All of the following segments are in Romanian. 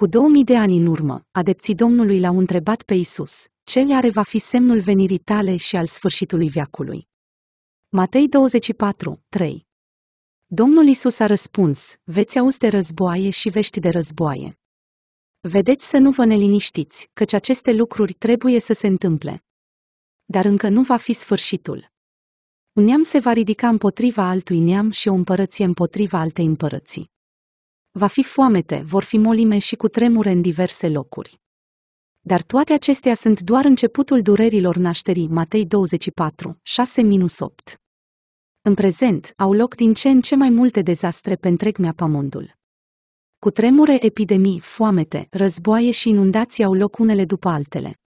Cu 2000 de ani în urmă, adepții Domnului l-au întrebat pe Isus, ce are va fi semnul venirii tale și al sfârșitului veacului? Matei 24, 3 Domnul Isus a răspuns, veți auzi de războaie și vești de războaie. Vedeți să nu vă neliniștiți, căci aceste lucruri trebuie să se întâmple. Dar încă nu va fi sfârșitul. Un neam se va ridica împotriva altui neam și o împărăție împotriva altei împărății. Va fi foamete, vor fi molime și cu tremure în diverse locuri. Dar toate acestea sunt doar începutul durerilor nașterii, Matei 24, 6-8. În prezent, au loc din ce în ce mai multe dezastre pe întreg pământul. Cu tremure, epidemii, foamete, războaie și inundații au loc unele după altele.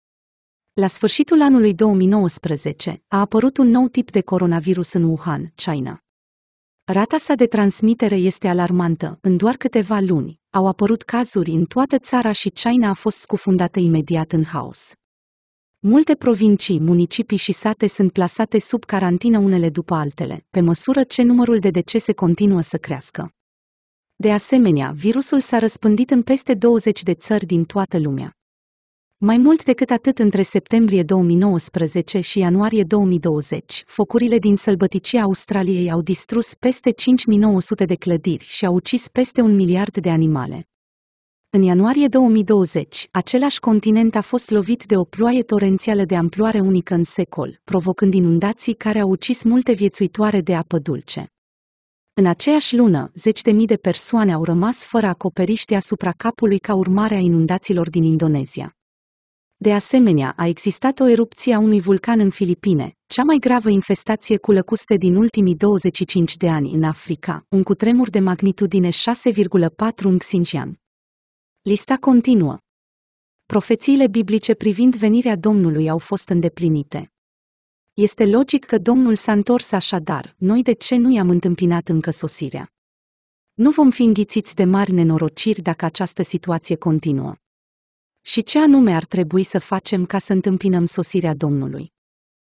La sfârșitul anului 2019 a apărut un nou tip de coronavirus în Wuhan, China. Rata sa de transmitere este alarmantă. În doar câteva luni, au apărut cazuri în toată țara și China a fost scufundată imediat în haos. Multe provincii, municipii și sate sunt plasate sub carantină unele după altele, pe măsură ce numărul de decese continuă să crească. De asemenea, virusul s-a răspândit în peste 20 de țări din toată lumea. Mai mult decât atât între septembrie 2019 și ianuarie 2020, focurile din sălbăticia Australiei au distrus peste 5900 de clădiri și au ucis peste un miliard de animale. În ianuarie 2020, același continent a fost lovit de o ploaie torențială de amploare unică în secol, provocând inundații care au ucis multe viețuitoare de apă dulce. În aceeași lună, zeci de mii de persoane au rămas fără acoperiș deasupra capului ca urmare a inundațiilor din Indonezia. De asemenea, a existat o erupție a unui vulcan în Filipine, cea mai gravă infestație cu lăcuste din ultimii 25 de ani în Africa, un cutremur de magnitudine 6,4 în Xinjiang. Lista continuă. Profețiile biblice privind venirea Domnului au fost îndeplinite. Este logic că Domnul s-a întors așadar, noi de ce nu i-am întâmpinat încă sosirea? Nu vom fi înghițiți de mari nenorociri dacă această situație continuă. Și ce anume ar trebui să facem ca să întâmpinăm sosirea Domnului?